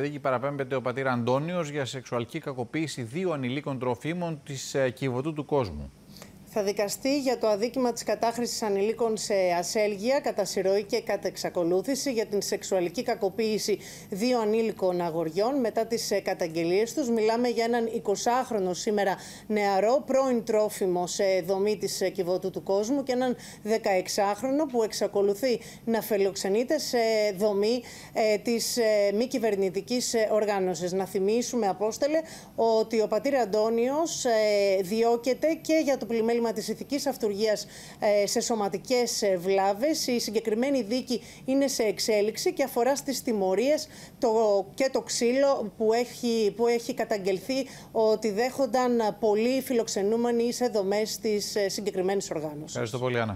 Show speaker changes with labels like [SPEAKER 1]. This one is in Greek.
[SPEAKER 1] δίκη παραπέμπεται ο πατήρ Αντώνιος για σεξουαλική κακοποίηση δύο ανηλίκων τροφίμων της ε, Κιβωτού του Κόσμου
[SPEAKER 2] θα δικαστεί για το αδίκημα της κατάχρησης ανηλίκων σε ασέλγεια, κατά συρροή και κατά εξακολούθηση για την σεξουαλική κακοποίηση δύο ανήλικων αγοριών μετά τις ε, καταγγελίες τους. Μιλάμε για έναν 20χρονο σήμερα νεαρό, πρώην τρόφιμο σε δομή της ε, κυβότου του κόσμου και έναν 16χρονο που εξακολουθεί να φελοξενείται σε δομή ε, της μη κυβερνητικής οργάνωσης. Να θυμίσουμε, Απόστελε, ότι ο πατήρ Αντώνιος διώκεται και για το πλημέλημα της της ηθικής αυτοργία ε, σε σωματικές ε, βλάβες. Η συγκεκριμένη δίκη είναι σε εξέλιξη και αφορά στις τιμωρίες και το ξύλο που έχει, που έχει καταγγελθεί ότι δέχονταν πολλοί φιλοξενούμενοι σε δομές της ε, συγκεκριμένης οργάνωσης.
[SPEAKER 3] Ευχαριστώ πολύ, Άννα.